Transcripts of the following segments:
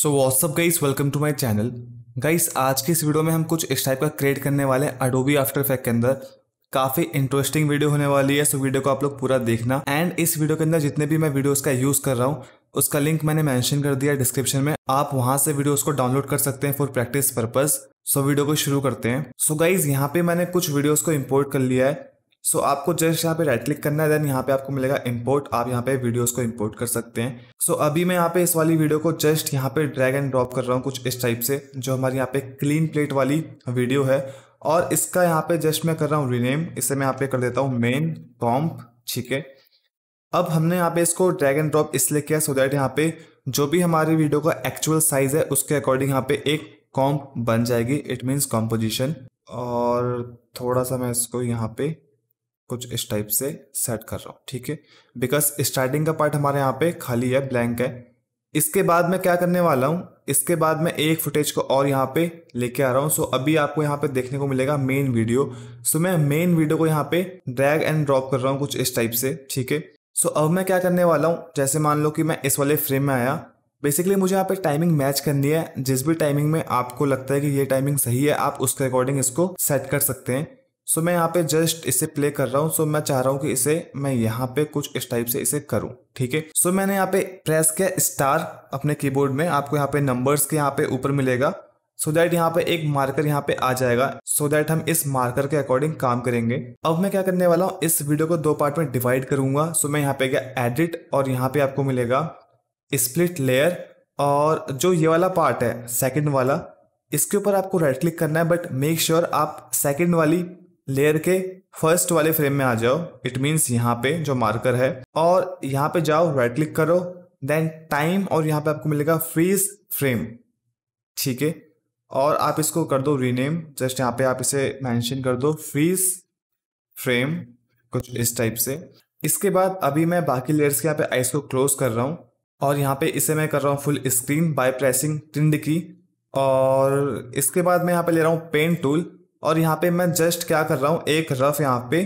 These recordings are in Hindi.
so what's up guys welcome to my channel guys आज के इस वीडियो में हम कुछ इस टाइप का क्रिएट करने वाले हैं अडोबी आफ्टर इफेक्ट के अंदर काफ़ी इंटरेस्टिंग वीडियो होने वाली है सो वीडियो को आप लोग पूरा देखना एंड इस वीडियो के अंदर जितने भी मैं वीडियोस का यूज़ कर रहा हूँ उसका लिंक मैंने मैंशन कर दिया डिस्क्रिप्शन में आप वहां से वीडियोज को डाउनलोड कर सकते हैं for practice purpose so video को शुरू करते हैं सो गाइज़ यहाँ पे मैंने कुछ वीडियोज को इम्पोर्ट कर लिया है सो so, आपको जस्ट यहाँ पे राइट क्लिक करना है देन यहाँ पे आपको मिलेगा इंपोर्ट आप यहाँ पे वीडियोस को इंपोर्ट कर सकते हैं सो so, अभी मैं यहाँ पे इस वाली वीडियो को जस्ट यहाँ पे ड्रैग एंड ड्रॉप कर रहा हूँ कुछ इस टाइप से जो हमारे यहाँ पे क्लीन प्लेट वाली वीडियो है और इसका यहाँ पे जस्ट मैं कर रहा हूँ रीनेम इसे मैं यहाँ पे कर देता हूँ मेन कॉम्प ठीक है अब हमने यहाँ पे इसको ड्रैग एंड ड्रॉप इसलिए किया सो दैट यहाँ पे जो भी हमारी वीडियो का एक्चुअल साइज है उसके अकॉर्डिंग यहाँ पे एक कॉम्प बन जाएगी इट मीन्स कॉम्पोजिशन और थोड़ा सा मैं इसको यहाँ पे कुछ इस टाइप से सेट कर रहा हूँ ठीक है बिकॉज स्टार्टिंग का पार्ट हमारे यहाँ पे खाली है ब्लैंक है इसके बाद मैं क्या करने वाला हूँ इसके बाद मैं एक फुटेज को और यहाँ पे लेके आ रहा हूँ सो अभी आपको यहाँ पे देखने को मिलेगा मेन वीडियो सो मैं मेन वीडियो को यहाँ पे ड्रैग एंड ड्रॉप कर रहा हूँ कुछ इस टाइप से ठीक है सो अब मैं क्या करने वाला हूँ जैसे मान लो कि मैं इस वाले फ्रेम में आया बेसिकली मुझे यहाँ पे टाइमिंग मैच करनी है जिस भी टाइमिंग में आपको लगता है कि ये टाइमिंग सही है आप उसके अकॉर्डिंग इसको सेट कर सकते हैं सो मैं यहाँ पे जस्ट इसे प्ले कर रहा हूँ सो मैं चाह रहा हूँ कि इसे मैं यहाँ पे कुछ इस टाइप से इसे करूँ ठीक है सो मैंने यहाँ पे प्रेस किया स्टार अपने कीबोर्ड में आपको यहाँ पे नंबर्स के यहाँ पे ऊपर मिलेगा सो so दैट यहाँ पे एक मार्कर यहाँ पे आ जाएगा सो so दैट हम इस मार्कर के अकॉर्डिंग काम करेंगे अब मैं क्या करने वाला हूँ इस वीडियो को दो पार्ट में डिवाइड करूंगा सो so मैं यहाँ पे गया एडिट और यहाँ पे आपको मिलेगा स्प्लिट लेयर और जो ये वाला पार्ट है सेकंड वाला इसके ऊपर आपको राइट क्लिक करना है बट मेक श्योर आप सेकंड वाली लेयर के फर्स्ट वाले फ्रेम में आ जाओ इट मीन्स यहाँ पे जो मार्कर है और यहाँ पे जाओ राइट क्लिक करो देन टाइम और यहाँ पे आपको मिलेगा फ्रीज फ्रेम ठीक है और आप इसको कर दो रीनेम जस्ट यहाँ पे आप इसे मेंशन कर दो फ्रीज फ्रेम कुछ इस टाइप से इसके बाद अभी मैं बाकी लेयर्स के यहाँ पे आइस को क्लोज कर रहा हूँ और यहाँ पे इसे मैं कर रहा हूँ फुल स्क्रीन बाय प्रेसिंग टिंड की और इसके बाद मैं यहाँ पे ले रहा हूँ पेन टूल और यहाँ पे मैं जस्ट क्या कर रहा हूँ एक रफ यहाँ पे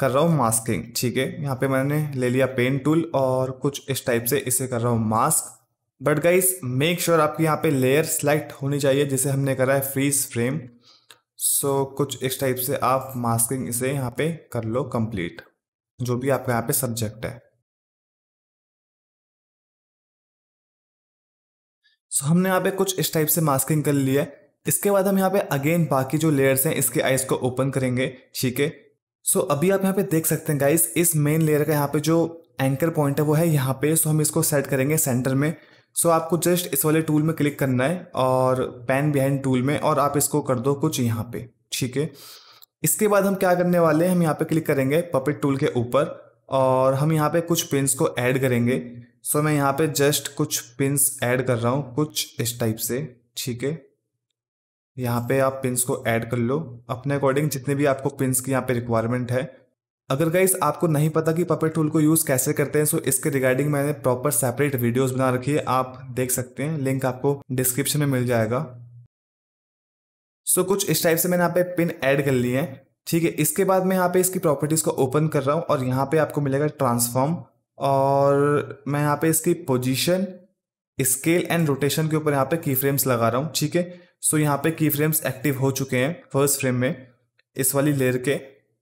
कर रहा हूँ मास्किंग ठीक है यहाँ पे मैंने ले लिया पेन टूल और कुछ इस टाइप से इसे कर रहा हूँ mask but guys make sure आपके यहाँ पे लेयर सेलेक्ट होनी चाहिए जिसे हमने करा है फ्रीज फ्रेम सो so, कुछ इस टाइप से आप मास्किंग इसे यहाँ पे कर लो कंप्लीट जो भी आपका यहाँ पे सब्जेक्ट है सो so, हमने यहाँ पे कुछ इस टाइप से मास्किंग कर लिया है इसके बाद हम यहाँ पे अगेन बाकी जो लेयर्स हैं इसके आइस को ओपन करेंगे ठीक है सो अभी आप यहाँ पे देख सकते हैं गाइस इस मेन लेयर का यहाँ पे जो एंकर पॉइंट है वो है यहाँ पे सो हम इसको सेट करेंगे सेंटर में सो आपको जस्ट इस वाले टूल में क्लिक करना है और पैन बिहाइंड टूल में और आप इसको कर दो कुछ यहाँ पे ठीक है इसके बाद हम क्या करने वाले हैं हम यहाँ पे क्लिक करेंगे पपेट टूल के ऊपर और हम यहाँ पे कुछ पिंस को ऐड करेंगे सो मैं यहाँ पे जस्ट कुछ पिंस ऐड कर रहा हूँ कुछ इस टाइप से ठीक है यहाँ पे आप पिंस को ऐड कर लो अपने अकॉर्डिंग जितने भी आपको पिंस की यहाँ पे रिक्वायरमेंट है अगर गाइस आपको नहीं पता कि पपेट टूल को यूज़ कैसे करते हैं सो इसके रिगार्डिंग मैंने प्रॉपर सेपरेट वीडियोस बना रखी है आप देख सकते हैं लिंक आपको डिस्क्रिप्शन में मिल जाएगा सो so, कुछ इस टाइप से मैंने यहाँ पे पिन ऐड कर लिए हैं ठीक है इसके बाद मैं यहाँ पे इसकी प्रॉपर्टीज़ को ओपन कर रहा हूँ और यहाँ पे आपको मिलेगा ट्रांसफॉर्म और मैं यहाँ पे इसकी पोजिशन स्केल एंड रोटेशन के ऊपर यहाँ पे की फ्रेम्स लगा रहा हूँ ठीक है सो यहाँ पे की फ्रेम्स एक्टिव हो चुके हैं फर्स्ट फ्रेम में इस वाली लेयर के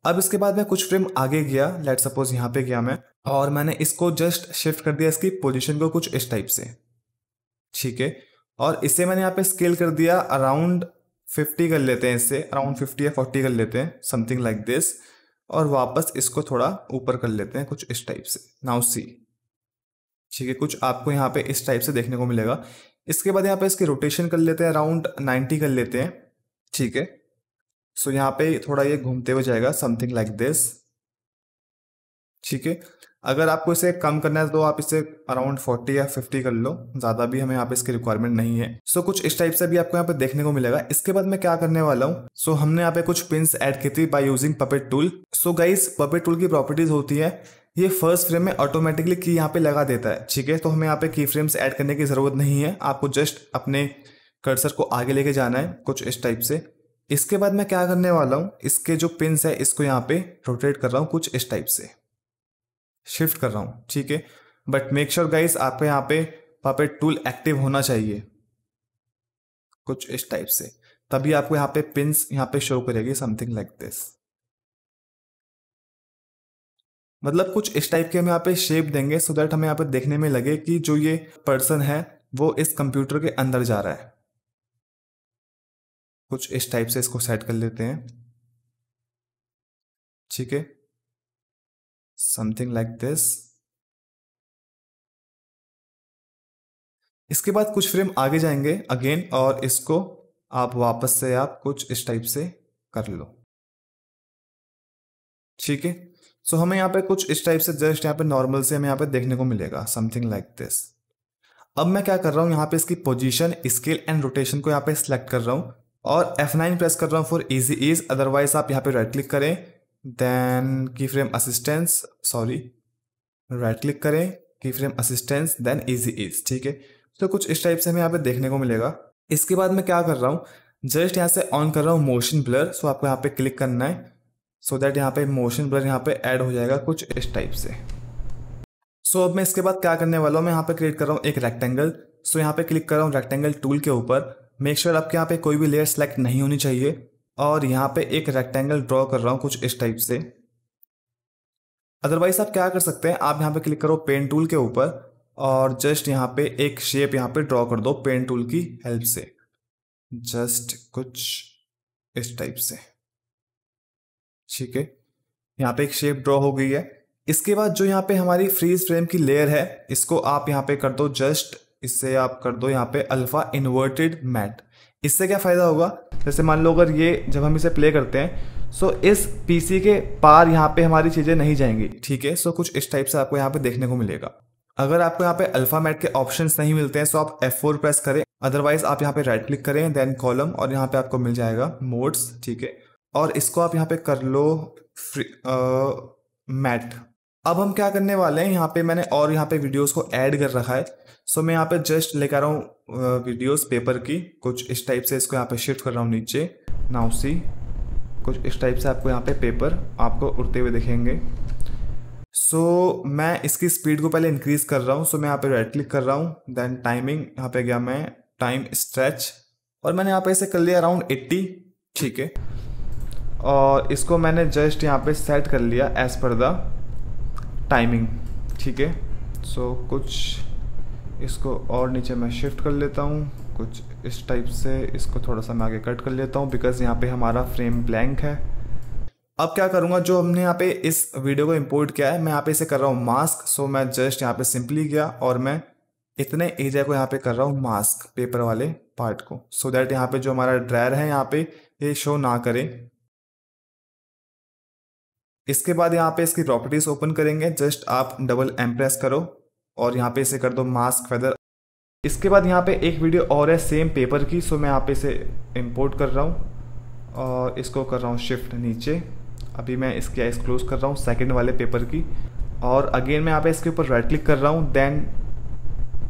अब इसके बाद मैं कुछ फ्रेम आगे गया लेट सपोज यहाँ पे गया मैं और मैंने इसको जस्ट शिफ्ट कर दिया इसकी पोजिशन को कुछ इस टाइप से ठीक है और इसे मैंने यहाँ पे स्केल कर दिया अराउंड फिफ्टी कर लेते हैं इससे अराउंड फिफ्टी या फोर्टी कर लेते हैं समथिंग लाइक दिस और वापस इसको थोड़ा ऊपर कर लेते हैं कुछ इस टाइप से नाउ सी ठीक है कुछ आपको यहाँ पे इस टाइप से देखने को मिलेगा इसके बाद यहाँ पे इसके रोटेशन कर लेते हैं अराउंड 90 कर लेते हैं ठीक है सो यहाँ पे थोड़ा ये घूमते हुए जाएगा समथिंग लाइक दिस ठीक है अगर आपको इसे कम करना है तो आप इसे अराउंड 40 या 50 कर लो ज़्यादा भी हमें यहाँ पे इसकी रिक्वायरमेंट नहीं है सो so, कुछ इस टाइप से भी आपको यहाँ पे देखने को मिलेगा इसके बाद मैं क्या करने वाला हूँ सो so, हमने यहाँ पे कुछ पिंस ऐड की थी by using puppet tool so guys puppet tool की प्रॉपर्टीज होती है ये फर्स्ट फ्रेम में ऑटोमेटिकली की यहाँ पे लगा देता है ठीक है तो हमें यहाँ पे की फ्रेम्स ऐड करने की ज़रूरत नहीं है आपको जस्ट अपने कर्सर को आगे लेके जाना है कुछ इस टाइप से इसके बाद मैं क्या करने वाला हूँ इसके जो पिंस है इसको यहाँ पे रोटेट कर रहा हूँ कुछ इस टाइप से शिफ्ट कर रहा हूँ ठीक है बट मेक श्योर गाइज आपके यहाँ पे पापेट टूल एक्टिव होना चाहिए कुछ इस टाइप से तभी आपको यहाँ पे पिन यहाँ पे शो करेगी समथिंग लाइक दिस मतलब कुछ इस टाइप के हम यहाँ पे शेप देंगे सो दैट हमें यहाँ पे देखने में लगे कि जो ये पर्सन है वो इस कंप्यूटर के अंदर जा रहा है कुछ इस टाइप से इसको सेट कर लेते हैं ठीक है समथिंग लाइक दिस इसके बाद कुछ फ्रेम आगे जाएंगे अगेन और इसको आप वापस से आप कुछ इस टाइप से कर लो ठीक है सो हमें यहाँ पे कुछ इस टाइप से जस्ट यहाँ पे नॉर्मल से हमें यहाँ पे देखने को मिलेगा समथिंग लाइक दिस अब मैं क्या कर रहा हूँ यहाँ पे इसकी पोजीशन स्केल एंड रोटेशन को यहाँ पे सिलेक्ट कर रहा हूँ और F9 प्रेस कर रहा हूँ फॉर इजी ईज अदरवाइज आप यहाँ पे राइट क्लिक करें then key frame assistance sorry right click करें key frame assistance then easy ease ठीक है तो कुछ इस टाइप से हमें यहाँ पे देखने को मिलेगा इसके बाद मैं क्या कर रहा हूँ जस्ट यहाँ से ऑन कर रहा हूँ मोशन ब्लर सो आपको यहाँ पे क्लिक करना है सो दैट यहाँ पे मोशन ब्लर यहाँ पे ऐड हो जाएगा कुछ इस टाइप से सो so अब मैं इसके बाद क्या करने वाला हूँ मैं यहाँ पे क्रिएट कर रहा हूँ एक रेक्टेंगल सो so यहाँ पे क्लिक कर रहा हूँ रेक्टेंगल टूल के ऊपर मेक श्योर आपके यहाँ पे कोई भी लेयर सेलेक्ट नहीं होनी चाहिए और यहाँ पे एक रेक्टेंगल ड्रॉ कर रहा हूँ कुछ इस टाइप से अदरवाइज आप क्या कर सकते हैं आप यहाँ पे क्लिक करो पेन टूल के ऊपर और जस्ट यहाँ पे एक शेप यहाँ पे ड्रॉ कर दो पेन टूल की हेल्प से जस्ट कुछ इस टाइप से ठीक है यहाँ पे एक शेप ड्रॉ हो गई है इसके बाद जो यहाँ पे हमारी फ्रीज फ्रेम की लेयर है इसको आप यहाँ पे कर दो जस्ट इससे आप कर दो यहाँ पे अल्फा इन्वर्टेड मैट इससे क्या फ़ायदा होगा जैसे मान लो अगर ये जब हम इसे प्ले करते हैं सो इस पीसी के पार यहाँ पे हमारी चीज़ें नहीं जाएंगी ठीक है सो कुछ इस टाइप से आपको यहाँ पे देखने को मिलेगा अगर आपको यहाँ पे अल्फा मैट के ऑप्शन नहीं मिलते हैं सो आप फोर प्रेस करें अदरवाइज आप यहाँ पे राइट क्लिक करें देन कॉलम और यहाँ पे आपको मिल जाएगा मोड्स ठीक है और इसको आप यहाँ पे कर लो मैट अब हम क्या करने वाले हैं यहाँ पे मैंने और यहाँ पे वीडियोस को ऐड कर रखा है सो मैं यहाँ पे जस्ट लेकर आ रहा हूँ वीडियोस पेपर की कुछ इस टाइप से इसको यहाँ पे शिफ्ट कर रहा हूँ नीचे नाउ सी कुछ इस टाइप से आपको यहाँ पे पेपर आपको उड़ते हुए दिखेंगे सो so, मैं इसकी स्पीड को पहले इंक्रीज़ कर रहा हूँ सो so, मैं यहाँ पे राइट क्लिक कर रहा हूँ देन टाइमिंग यहाँ पे गया मैं टाइम स्ट्रेच और मैंने यहाँ पे इसे कर लिया अराउंड एट्टी ठीक है और इसको मैंने जस्ट यहाँ पे सेट कर लिया एज पर द टाइमिंग ठीक है सो कुछ इसको और नीचे मैं शिफ्ट कर लेता हूँ कुछ इस टाइप से इसको थोड़ा सा मैं आगे कट कर लेता हूँ बिकॉज़ यहाँ पे हमारा फ्रेम ब्लैंक है अब क्या करूँगा जो हमने यहाँ पे इस वीडियो को इम्पोर्ट किया है मैं यहाँ पे इसे कर रहा हूँ मास्क सो मैं जस्ट यहाँ पे सिंपली गया और मैं इतने एरिया को यहाँ पे कर रहा हूँ मास्क पेपर वाले पार्ट को सो so दैट यहाँ पे जो हमारा ड्रायर है यहाँ पे ये शो ना करें इसके बाद यहाँ पे इसकी प्रॉपर्टीज ओपन करेंगे जस्ट आप डबल एम प्रेस करो और यहाँ पे इसे कर दो मास्क फेदर इसके बाद यहाँ पे एक वीडियो और है सेम पेपर की सो मैं यहाँ पे इसे इम्पोर्ट कर रहा हूँ और इसको कर रहा हूँ शिफ्ट नीचे अभी मैं इसकी आइस क्लोज कर रहा हूँ सेकेंड वाले पेपर की और अगेन मैं यहाँ पे इसके ऊपर राइट क्लिक कर रहा हूँ देन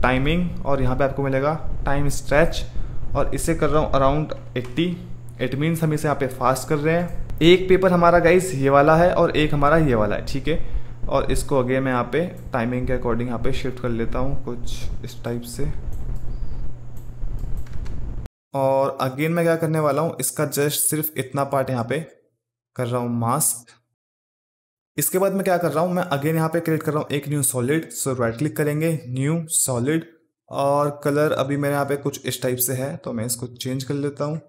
टाइमिंग और यहाँ पे आपको मिलेगा टाइम स्ट्रेच और इसे कर रहा हूँ अराउंड 80 इट मीन्स हम इसे यहाँ पे फास्ट कर रहे हैं एक पेपर हमारा गाइस ये वाला है और एक हमारा ये वाला है ठीक है और इसको अगे मैं यहाँ पे टाइमिंग के अकॉर्डिंग यहाँ पे शिफ्ट कर लेता हूँ कुछ इस टाइप से और अगेन मैं क्या करने वाला हूँ इसका जस्ट सिर्फ इतना पार्ट यहाँ पे कर रहा हूँ मास्क इसके बाद मैं क्या कर रहा हूँ मैं अगेन यहाँ पे क्रिएट कर रहा हूँ एक new solid so right click करेंगे न्यू सॉलिड और कलर अभी मेरे यहाँ पे कुछ इस टाइप से है तो मैं इसको चेंज कर लेता हूँ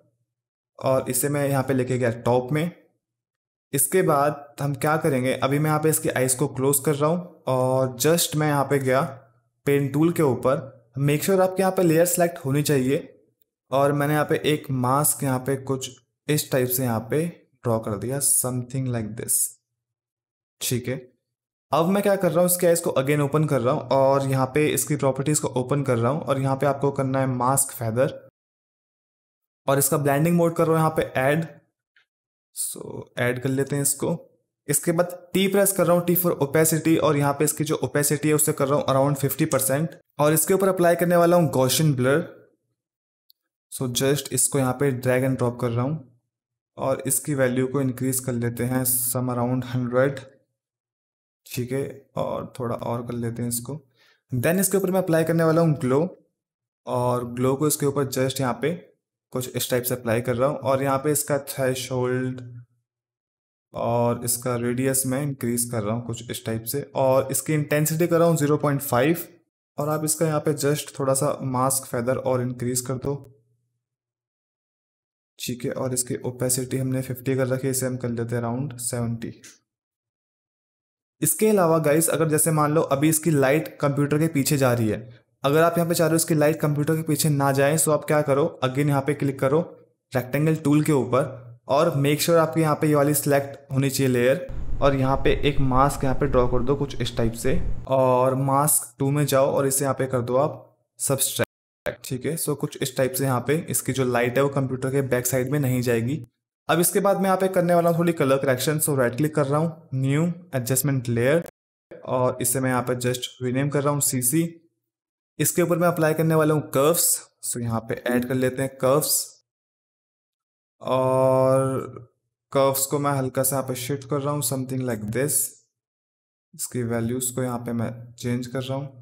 और इसे मैं यहाँ पे लेके गया टॉप में इसके बाद हम क्या करेंगे अभी मैं यहाँ पे इसके आइज़ को क्लोज़ कर रहा हूँ और जस्ट मैं यहाँ पे गया पेन टूल के ऊपर मेक श्योर आपके यहाँ पे लेयर सेलेक्ट होनी चाहिए और मैंने यहाँ पे एक मास्क यहाँ पे कुछ इस टाइप से यहाँ पे ड्रॉ कर दिया समथिंग लाइक दिस ठीक है अब मैं क्या कर रहा हूँ इसके आइज को अगेन ओपन कर रहा हूँ और यहाँ पे इसकी प्रॉपर्टीज़ को ओपन कर रहा हूँ और यहाँ पे आपको करना है मास्क फैदर और इसका ब्लैंडिंग मोड कर रहा हूँ यहाँ पे एड सो so, ऐड कर लेते हैं इसको इसके बाद टी प्रेस कर रहा हूँ टी फॉर ओपेसिटी और यहाँ पे इसकी जो ओपेसिटी है उसे कर रहा हूँ अराउंड फिफ्टी परसेंट और इसके ऊपर अप्लाई करने वाला हूँ गोशन ब्लर सो जस्ट इसको यहाँ पे ड्रैग एंड ड्रॉप कर रहा हूँ और इसकी वैल्यू को इंक्रीज कर लेते हैं सम अराउंड हंड्रेड ठीक है और थोड़ा और कर लेते हैं इसको देन इसके ऊपर मैं अप्लाई करने वाला हूँ ग्लो और ग्लो को इसके ऊपर जस्ट यहाँ पे कुछ इस टाइप से अप्लाई कर रहा हूँ और यहाँ पे इसका थ्रेशोल्ड और इसका रेडियस मैं इंक्रीज कर रहा हूँ कुछ इस टाइप से और इसकी इंटेंसिटी कर रहा हूँ ज़ीरो पॉइंट फाइव और आप इसका यहाँ पे जस्ट थोड़ा सा मास्क फैदर और इंक्रीज कर दो ठीक है और इसकी ओपेसिटी हमने फिफ्टी कर रखी है इसे हम कर लेते हैं अराउंड सेवेंटी इसके अलावा गाइस अगर जैसे मान लो अभी इसकी लाइट कंप्यूटर के पीछे जा रही है अगर आप यहाँ पे चाह रहे हो इसकी लाइट कंप्यूटर के पीछे ना जाए तो आप क्या करो अगेन यहाँ पे क्लिक करो रेक्टेंगल टूल के ऊपर और मेक श्योर sure आपके यहाँ पे ये वाली सिलेक्ट होनी चाहिए लेयर और यहाँ पे एक मास्क यहाँ पे ड्रॉ कर दो कुछ इस टाइप से और मास्क टू में जाओ और इसे यहाँ पे कर दो आप सब्सट्रैक्ट ठीक है सो कुछ इस टाइप से यहाँ पे इसकी जो लाइट है वो कंप्यूटर के बैक साइड में नहीं जाएगी अब इसके बाद मैं यहाँ पे करने वाला हूँ थोड़ी colour correction so right click कर रहा हूँ न्यू एडजस्टमेंट लेयर और इसे मैं यहाँ पे जस्ट रीनेम कर रहा हूँ सी इसके ऊपर मैं अप्लाई करने वाला हूँ कर्व्स सो यहाँ पे ऐड कर लेते हैं कर्व्स और कर्व्स को मैं हल्का सा यहाँ पे शिफ्ट कर रहा हूँ समथिंग लाइक दिस इसकी वैल्यूज को यहाँ पे मैं चेंज कर रहा हूँ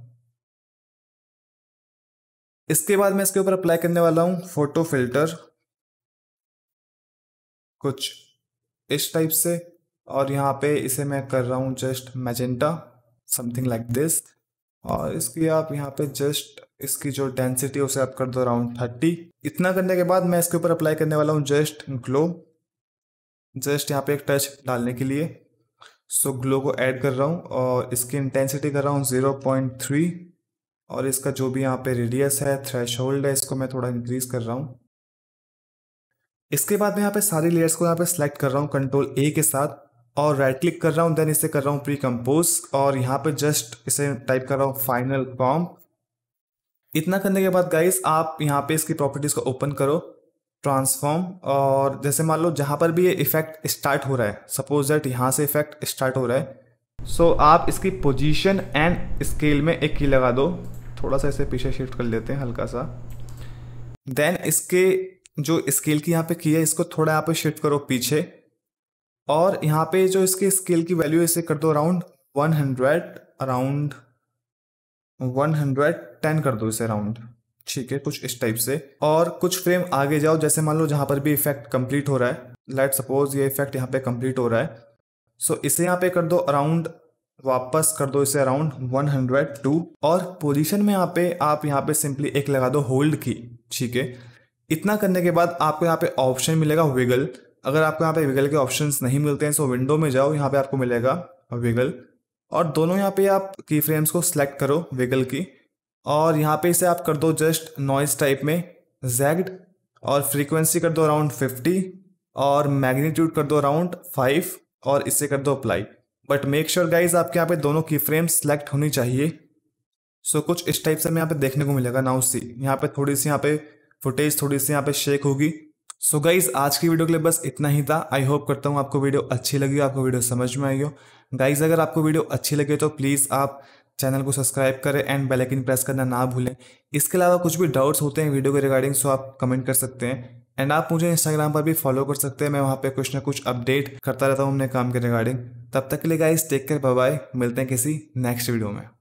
इसके बाद मैं इसके ऊपर अप्लाई करने वाला हूँ फोटो फिल्टर कुछ इस टाइप से और यहाँ पे इसे मैं कर रहा हूँ just magenta something like this और इसकी आप यहाँ पे जस्ट इसकी जो डेंसिटी है उसे आप कर दो अराउंड थर्टी इतना करने के बाद मैं इसके ऊपर अप्लाई करने वाला हूँ जस्ट ग्लो जस्ट यहाँ पे एक टच डालने के लिए सो so, ग्लो को ऐड कर रहा हूँ और इसकी इंटेंसिटी कर रहा हूँ ज़ीरो पॉइंट थ्री और इसका जो भी यहाँ पे रेडियस है थ्रेश है इसको मैं थोड़ा इंक्रीज कर रहा हूँ इसके बाद मैं यहाँ पे सारी लेयर्स को यहाँ पे सेलेक्ट कर रहा हूँ कंट्रोल ए के साथ और राइट क्लिक कर रहा हूँ देन इसे कर रहा हूँ प्री कंपोज और यहाँ पे जस्ट इसे टाइप कर रहा हूँ फाइनल कॉम इतना करने के बाद गाइस आप यहाँ पे इसकी प्रॉपर्टीज़ को ओपन करो ट्रांसफॉर्म और जैसे मान लो जहाँ पर भी ये इफेक्ट स्टार्ट हो रहा है सपोज दैट यहाँ से इफेक्ट स्टार्ट हो रहा है सो so, आप इसकी पोजिशन एंड स्केल में एक की लगा दो थोड़ा सा इसे पीछे शिफ्ट कर लेते हैं हल्का सा देन इसके जो स्केल की यहाँ पे की है इसको थोड़ा यहाँ पे शिफ्ट करो पीछे और यहाँ पे जो इसके स्केल की वैल्यू इसे कर दो around one hundred around one hundred ten कर दो इसे अराउंड ठीक है कुछ इस टाइप से और कुछ फ्रेम आगे जाओ जैसे मान लो जहाँ पर भी इफेक्ट कंप्लीट हो रहा है लेट सपोज ये इफेक्ट यहाँ पे कंप्लीट हो रहा है सो so, इसे यहाँ पे कर दो अराउंड वापस कर दो इसे अराउंड 102 और पोजीशन में यहाँ पे आप यहाँ पे सिंपली एक लगा दो होल्ड की ठीक है इतना करने के बाद आपको यहाँ पे ऑप्शन मिलेगा विगल अगर आपको यहाँ पे विगल के ऑप्शंस नहीं मिलते हैं सो विंडो में जाओ यहाँ पे आपको मिलेगा विगल और दोनों यहाँ पे आप की फ्रेम्स को सिलेक्ट करो विगल की और यहाँ पे इसे आप कर दो जस्ट नॉइज़ टाइप में जेड और फ्रीक्वेंसी कर दो अराउंड फिफ्टी और मैग्नीट्यूड कर दो अराउंड फाइव और इसे कर दो apply but make sure guys आपके यहाँ पे दोनों की फ्रेम सेलेक्ट होनी चाहिए सो so, कुछ इस टाइप से हमें यहाँ पे देखने को मिलेगा नाउ सी यहाँ पे थोड़ी सी यहाँ पे फुटेज थोड़ी सी यहाँ पे शेक होगी सो so गाइज आज की वीडियो के लिए बस इतना ही था आई होप करता हूँ आपको वीडियो अच्छी लगी हो आपको वीडियो समझ में आई हो गाइज अगर आपको वीडियो अच्छी लगे तो प्लीज़ आप चैनल को सब्सक्राइब करें एंड बेल आइकन प्रेस करना ना भूलें इसके अलावा कुछ भी डाउट्स होते हैं वीडियो के रिगार्डिंग सो आप कमेंट कर सकते हैं एंड आप मुझे इंस्टाग्राम पर भी फॉलो कर सकते हैं मैं वहाँ पे कुछ ना कुछ अपडेट करता रहता हूँ अपने काम के रिगार्डिंग तब तक के लिए गाइज़ टेक केयर बाय मिलते हैं किसी नेक्स्ट वीडियो में